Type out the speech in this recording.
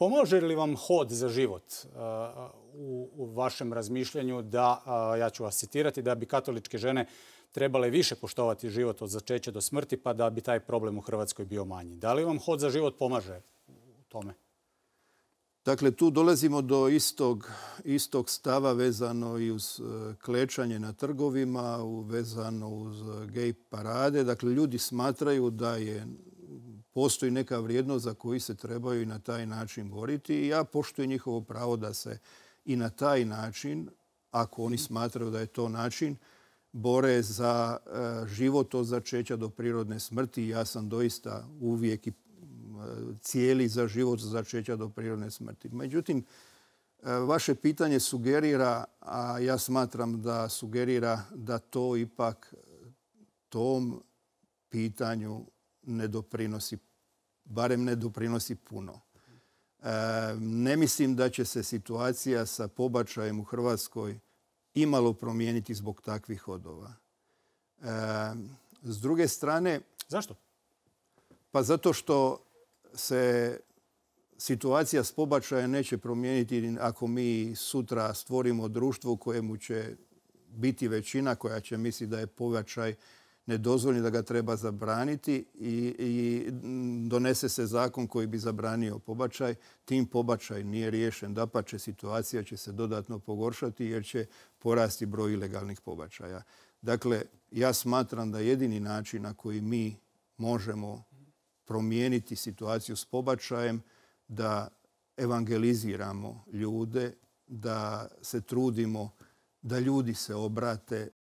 Pomože li vam hod za život uh, u, vašem razmišljanju da, uh, ja ću vas citirati, da bi katoličke žene trebale više poštovati život od začeće do smrti pa da bi taj problem u Hrvatskoj bio manji. Da li vam hod za život pomaže u tome? Dakle, tu dolazimo do istog, istog stava vezano i uz uh, klečanje na trgovima, vezano uz gej parade. Dakle, ljudi smatraju da je postoji neka vrijednost za koju se trebaju i na taj način boriti i ja poštujem njihovo pravo da se i na taj način, ako oni smatraju da je to način, bore za e, život od začeća do prirodne smrti. Ja sam doista uvijek i cijeli za život od začeća do prirodne smrti. Međutim, e, vaše pitanje sugerira, a ja smatram da sugerira da to ipak tom pitanju ne doprinosi barem ne doprinosi puno. E, ne mislim da će se situacija sa pobačajem u Hrvatskoj imalo promijeniti zbog takvih hodova. E, s druge strane... Zašto? Pa zato što se situacija s pobačajem neće promijeniti ako mi sutra stvorimo društvo u kojemu će biti većina koja će misliti da je pobačaj dozvoli da ga treba zabraniti i, i donese se zakon koji bi zabranio pobačaj. Tim pobačaj nije riješen, da situacija će se dodatno pogoršati jer će porasti broj ilegalnih pobačaja. Dakle, ja smatram da jedini način na koji mi možemo promijeniti situaciju s pobačajem, da evangeliziramo ljude, da se trudimo da ljudi se obrate,